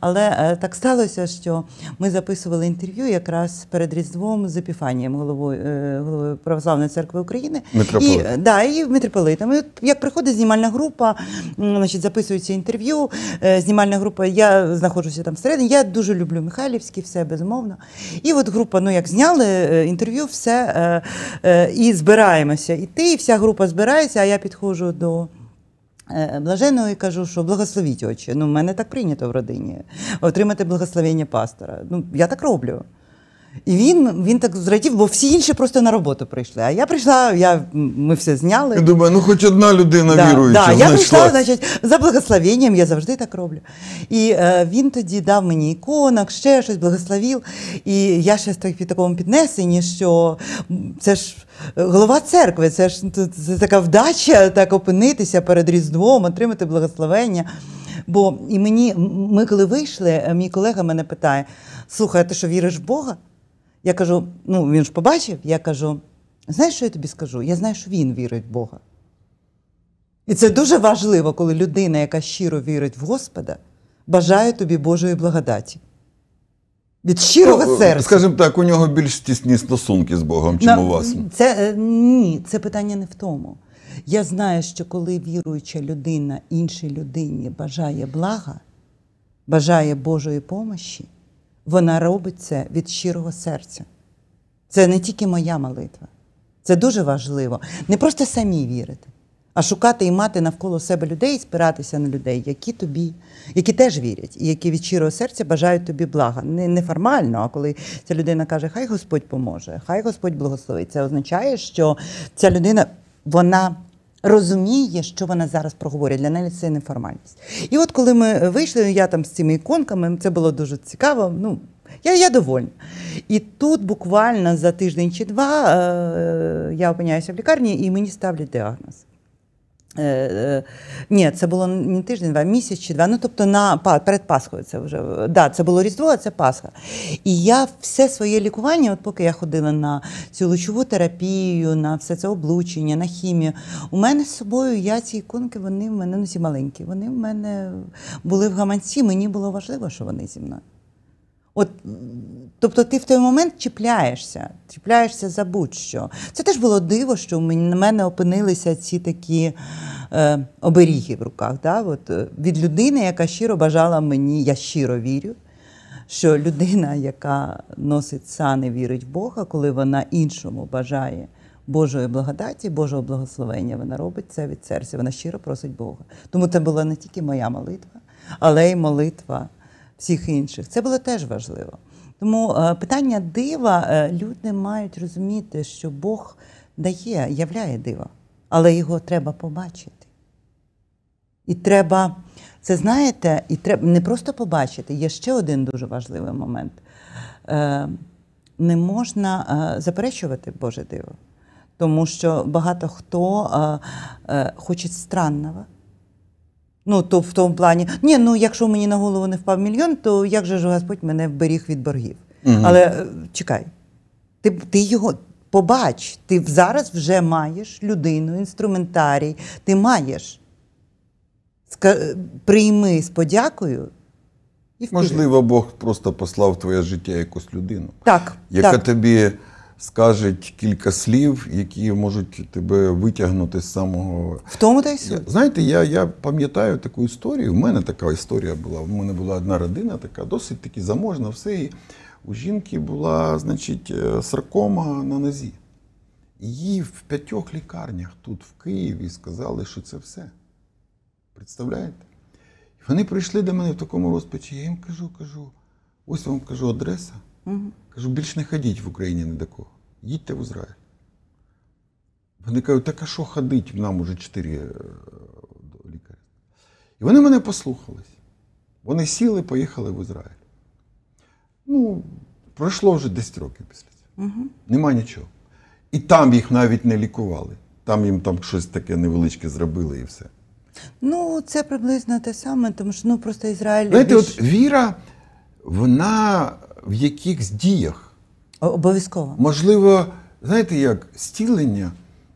S2: Але так сталося, що ми записували інтерв'ю якраз перед Різдвом з Епіфанієм, головою головою православної церкви України Митрополит. і да, і митрополитом. І Як приходить знімальна група, значить записується інтерв'ю. Знімальна група, я знаходжуся там всередині. Я дуже люблю Михайлівський, все безумовно. І от група, ну як зняли інтерв'ю інтерв'ю, все е, е, і збираємося. І ти, і вся група збирається, а я підходжу до. Е, блаженного і кажу, що благословіть очі. Ну, в мене так прийнято в родині. Отримати благословення пастора. Ну, я так роблю. І він він так зрадів, бо всі інші просто на роботу прийшли. А я прийшла, я,
S1: ми все зняли. Я думаю, ну хоч одна людина да, віруюча. Да, Я прийшла
S2: значить, за благословенням, я завжди так роблю. І е, він тоді дав мені іконок, ще щось благословив. І я ще так під такому піднесенні, що це ж е, голова церкви, це ж ну, це така вдача так опинитися перед Різдвом, отримати благословення. Бо і мені, ми коли вийшли, е, мій колега мене питає: слухай, а ти що віриш в Бога? Я кажу: ну він ж побачив, я кажу: знаєш, що я тобі скажу? Я знаю, що він вірить в Бога. І це дуже важливо, коли людина, яка щиро вірить в Господа, бажає тобі Божої благодаті. Від щирого ну, серця.
S1: Скажімо так, у нього більш тісні стосунки з Богом, чим ну, у вас.
S2: Це е, Ні, це питання не в тому. Я знаю, що коли віруюча людина іншій людині бажає блага, бажає Божої помощі, вона робить це від щирого серця. Це не тільки моя молитва. Це дуже важливо. Не просто самі вірити, а шукати і мати навколо себе людей, і спиратися на людей, які тобі, які теж вірять, і які від щирого серця бажають тобі блага. Не, не формально, а коли ця людина каже, хай Господь поможе, хай Господь благословить. Це означає, що ця людина вона розуміє, що вона зараз проговорює. Для неї це неформальність. І от коли ми вийшли, я там з цими іконками, це було дуже цікаво. Ну, я я довольна. І тут буквально за тиждень чи два е, я опиняюся в лікарні і мені ставлять діагноз. Е, е, ні, це було не тиждень, два місяць два. Ну тобто на перед Пасхою це вже да, це було Різдво, а це Пасха. І я все своє лікування, от поки я ходила на цю лучову терапію, на все це облучення, на хімію. У мене з собою я ці іконки, вони в мене ну маленькі. Вони в мене були в гаманці. Мені було важливо, що вони зі мною. От, Тобто ти в той момент чіпляєшся, чіпляєшся за будь-що. Це теж було диво, що на мене опинилися ці такі е, оберіги в руках. Да? От, е, Від людини, яка щиро бажала мені, я щиро вірю, що людина, яка носить сани, вірить в Бога, коли вона іншому бажає. Божої благодаті, Божого благословення вона робить це від серця. Вона щиро просить Бога. Тому це була не тільки моя молитва, але й молитва всіх інших. Це було теж важливо. Тому е, питання дива е, люди мають розуміти, що Бог дає, являє диво, але його треба побачити. І треба, це знаєте, і треба не просто побачити. Є ще один дуже важливий момент. Е, не можна заперечувати Боже диво, тому що багато хто хоче странного. Ну, то в тому плані, ні, ну якщо мені на голову не впав мільйон, то як же ж Господь мене вберіг від боргів? Угу. Але е, чекай, ти ти його побач, ти зараз вже маєш людину, інструментарій, ти маєш. Ска... Е, прийми з подякою. і впіли. Можливо,
S1: Бог просто послав в твоє життя якусь людину, так, яка так. тобі скажуть кілька слів, які можуть тебе витягнути з самого. В тому та й суть. Знаєте, я я пам'ятаю таку історію. У мене така історія була. У мене була одна родина, така досить таки заможна, все. І у жінки була, значить, е, саркома на нозі. Її в п'ятьох лікарнях тут, в Києві, сказали, що це все. Представляєте? І вони прийшли до мене в такому розпачі. Я їм кажу, кажу, ось вам кажу адреса. Угу. Кажу, більш не ходіть в Україні не до кого. Їдьте в Ізраїль. Вони кажуть, так а що ходить? Нам уже чотири е, лікаря. І вони мене послухались. Вони сіли, поїхали в Ізраїль. Ну, пройшло вже 10 років після цього. Угу. Нема нічого. І там їх навіть не лікували. Там їм там щось таке невеличке зробили і все.
S2: Ну, це приблизно те саме, тому що ну просто Ізраїль. Знаєте, більш...
S1: от віра, вона в якихось діях. Обов'язково. Можливо, знаєте як, стілення.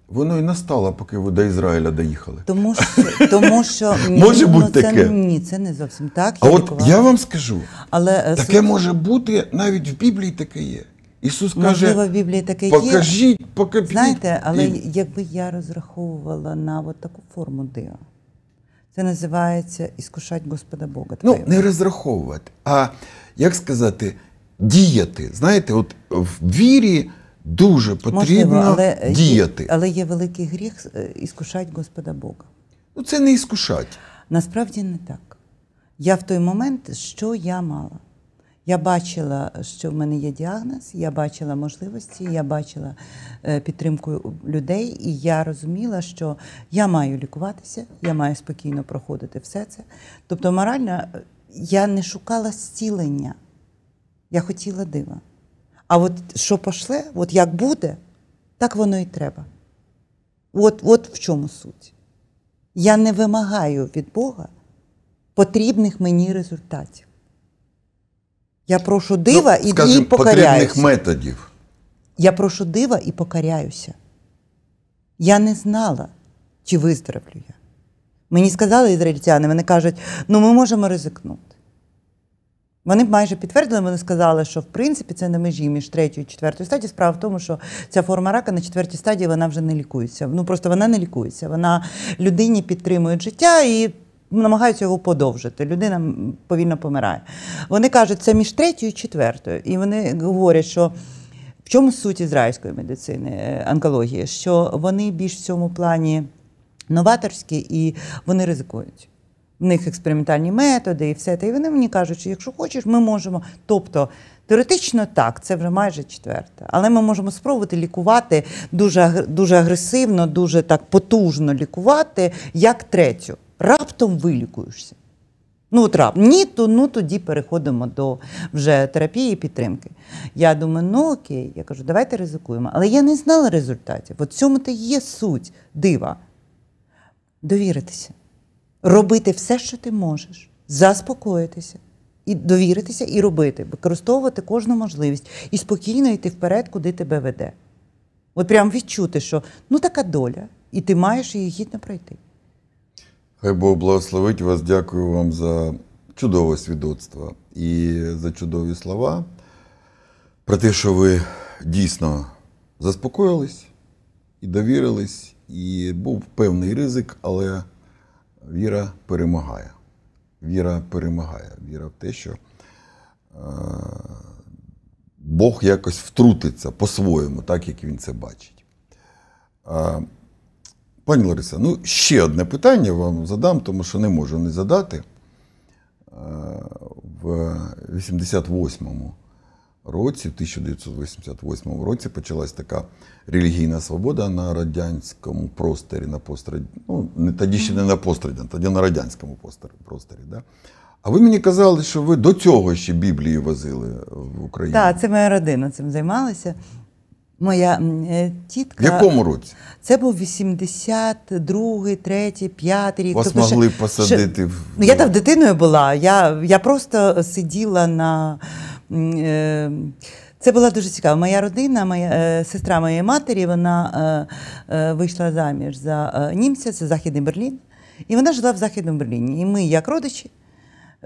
S1: Воно і настало, поки ви до Ізраїля доїхали. Тому
S2: що тому що ні, може ну, бути це, таке. Ні, це не зовсім так. А я от лікувала. я вам скажу, але е, таке суть... може бути навіть в Біблії
S1: таке є. Ісус каже, Можливо, в Біблії таке покажіть, є. покажіть. Знаєте,
S2: але і... якби я розраховувала на от таку форму дива, це називається іскушать Господа Бога. Ну,
S1: не розраховувати. А як сказати, діяти. Знаєте, от в вірі дуже потрібно Можливо, але діяти.
S2: але є великий гріх е, іскушати Господа Бога. Ну це не іскушать. Насправді не так. Я в той момент, що я мала. Я бачила, що в мене є діагноз, я бачила можливості, я бачила е, підтримку людей, і я розуміла, що я маю лікуватися, я маю спокійно проходити все це. Тобто, морально е, я не шукала зцілення. Я хотіла дива. А от що пошле, от як буде, так воно і треба. От, От в чому суть. Я не вимагаю від Бога потрібних мені результатів. Я прошу дива ну, і скажі, і покаряюся. Потрібних методів. Я прошу дива і покаряюся. Я не знала, чи виздоровлю я. Мені сказали ізраїльтяни, вони кажуть, ну ми можемо ризикнути. Вони майже підтвердили, вони сказали, що в принципі це на межі між третьою і четвертою стадією. Справа в тому, що ця форма рака на четвертій стадії вона вже не лікується. Ну просто вона не лікується. Вона людині підтримує життя і намагаються його подовжити. Людина повільно помирає. Вони кажуть, це між третьою і четвертою. І вони говорять, що в чому суть ізраїльської медицини, е, онкології, що вони більш в цьому плані новаторські і вони ризикують в них експериментальні методи і все те. І вони мені кажуть, що якщо хочеш, ми можемо. Тобто теоретично так, це вже майже четверте. Але ми можемо спробувати лікувати дуже дуже агресивно, дуже так потужно лікувати, як третю. Раптом вилікуєшся. Ну, от раптом, Ні, то ну тоді переходимо до вже терапії і підтримки. Я думаю, ну окей, я кажу, давайте ризикуємо. Але я не знала результатів. От цьому то є суть дива. Довіритися робити все, що ти можеш, заспокоїтися. І довіритися і робити, використовувати кожну можливість і спокійно йти вперед, куди тебе веде. От прям відчути, що ну така доля, і ти маєш її гідно пройти.
S1: Хай Бог благословить вас. Дякую вам за чудове свідоцтво і за чудові слова. Про те, що ви дійсно заспокоїлись і довірились, і був певний ризик, але віра перемагає. Віра перемагає. Віра в те, що е, Бог якось втрутиться по-своєму, так як він це бачить. Е, пані Лариса, ну ще одне питання вам задам, тому що не можу не задати. Е, в 88-му році, в 1988 році, почалась така релігійна свобода на радянському просторі, на постраді, ну не тоді ще не на постраді, тоді на радянському просторі. Да? А ви мені казали, що ви до цього ще Біблію возили в Україну? Так,
S2: це моя родина цим займалася. Моя е, тітка. В якому році? Це був 82-й, 3-й, 5 рік. Вас тобто, могли ще, посадити. Ще, в... Ну, я там дитиною була. Я я просто сиділа на Е, це була дуже цікава. Моя родина, моя е, сестра моєї матері, вона е, вийшла заміж за німця, це Західний Берлін. І вона жила в Західному Берліні. І ми, як родичі,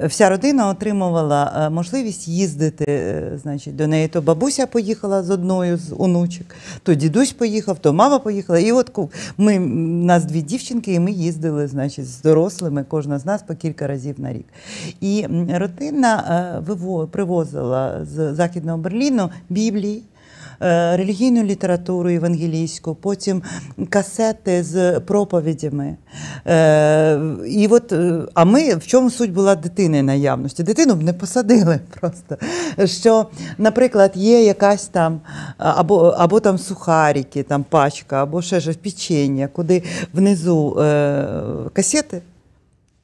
S2: Вся родина отримувала е, можливість їздити. Е, значить, до неї то бабуся поїхала з одною з онучок, то дідусь поїхав, то мама поїхала. І от ми нас дві дівчинки, і ми їздили, значить, з дорослими, кожна з нас по кілька разів на рік. І родина е, привозила з західного Берліну біблії. Е, релігійну літературу євангелійську, потім касети з проповідями. Е, і от, е, А ми в чому суть була дитини наявності? Дитину б не посадили просто. Що, наприклад, є якась там або або там сухарики, там пачка, або ще ж печення, куди внизу касети.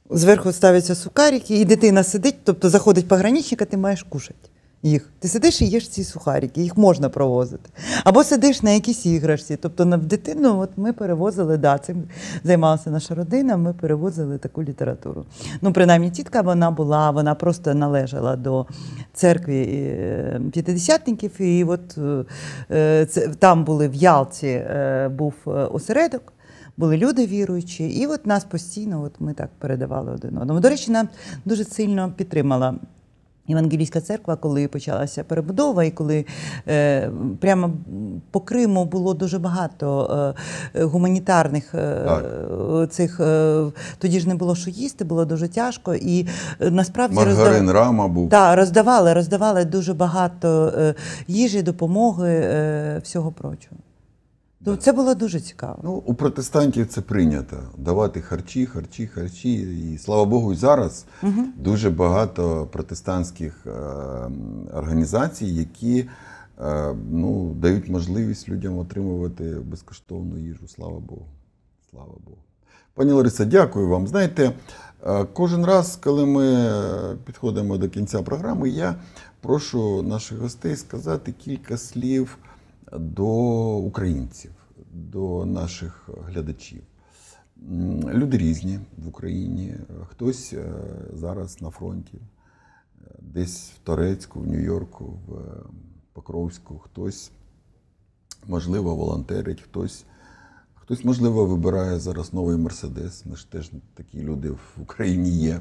S2: Зверху ставляться сукарики, і дитина сидить, тобто заходить пограничник, а ти маєш кушати їх. Ти сидиш і їш ці сухарики, їх можна провозити. Або сидиш на якійсь іграшці. Тобто на дитину от ми перевозили, да, цим займалася наша родина, ми перевозили таку літературу. Ну, принаймні, тітка вона була, вона просто належала до церкви е, п'ятидесятників. І от е, е, там були в Ялці, був осередок. Були люди віруючі, і от нас постійно, от ми так передавали один одному. До речі, нам дуже сильно підтримала Євангелійська церква, коли почалася перебудова, і коли е, прямо по Криму було дуже багато е, гуманітарних е, цих е, тоді ж не було що їсти, було дуже тяжко. І е, насправді роздав... рама був да, роздавали, роздавали дуже багато е, їжі, допомоги, е, всього прочого. Ну, це було дуже цікаво. Ну,
S1: у протестантів це прийнято давати харчі, харчі, харчі. І слава Богу, зараз угу. дуже багато протестантських е, організацій, які е, ну, дають можливість людям отримувати безкоштовну їжу. Слава Богу. Слава Богу. Пані Лариса, дякую вам. Знаєте, е, кожен раз, коли ми е, підходимо до кінця програми, я прошу наших гостей сказати кілька слів до українців, до наших глядачів. Люди різні в Україні. Хтось е, зараз на фронті, е, десь в Торецьку, в Нью-Йорку, в е, Покровську, хтось, можливо, волонтерить, хтось. Хтось, можливо, вибирає зараз новий Мерседес. Ми ж теж такі люди в Україні є.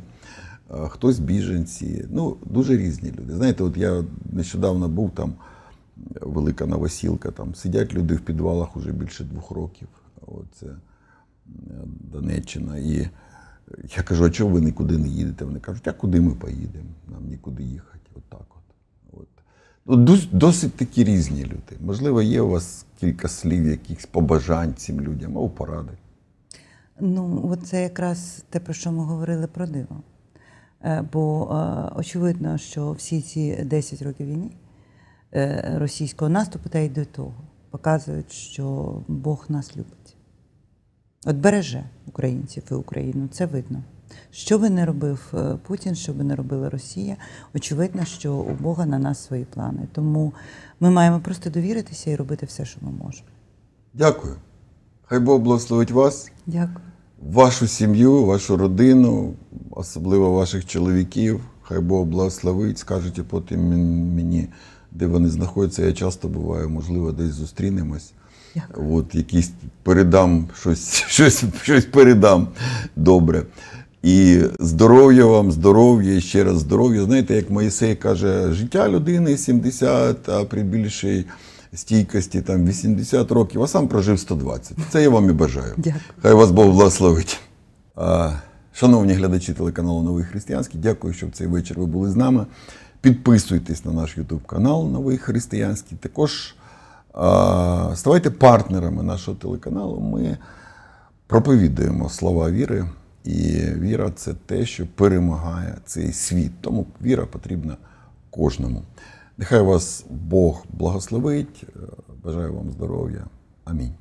S1: Хтось біженці. Ну, дуже різні люди. Знаєте, от я нещодавно був там велика новосілка. Там сидять люди в підвалах уже більше двох років. Оце Донеччина. І я кажу, а чого ви нікуди не їдете? Вони кажуть, а куди ми поїдемо? Нам нікуди їхати. Отак от. от. Ну, Досить такі різні люди. Можливо, є у вас кілька слів, якихось побажань цим людям або поради.
S2: Ну, це якраз те, про що ми говорили про диво. Е, бо е, очевидно, що всі ці 10 років війни Е, російського наступу та й до того. Показують, що Бог нас любить. От береже українців і Україну, це видно. Що би не робив е, Путін, що би не робила Росія, очевидно, що у Бога на нас свої плани. Тому ми маємо просто довіритися і робити все, що ми можемо.
S1: Дякую. Хай Бог благословить вас. Дякую. Вашу сім'ю, вашу родину, особливо ваших чоловіків. Хай Бог благословить, скажете потім мені де вони знаходяться. Я часто буваю, можливо, десь зустрінемось. Дякую. От якісь передам щось, щось, щось передам добре. І здоров'я вам, здоров'я, ще раз здоров'я. Знаєте, як Моїсей каже, життя людини 70, а при більшій стійкості там 80 років, а сам прожив 120. Це я вам і бажаю. Дякую. Хай вас Бог благословить. Шановні глядачі телеканалу Новий Християнський, дякую, що в цей вечір ви були з нами. Підписуйтесь на наш YouTube канал Новий Християнський. Також а, ставайте партнерами нашого телеканалу. Ми проповідуємо слова віри. І віра це те, що перемагає цей світ. Тому віра потрібна кожному. Нехай вас Бог благословить. Бажаю вам здоров'я. Амінь.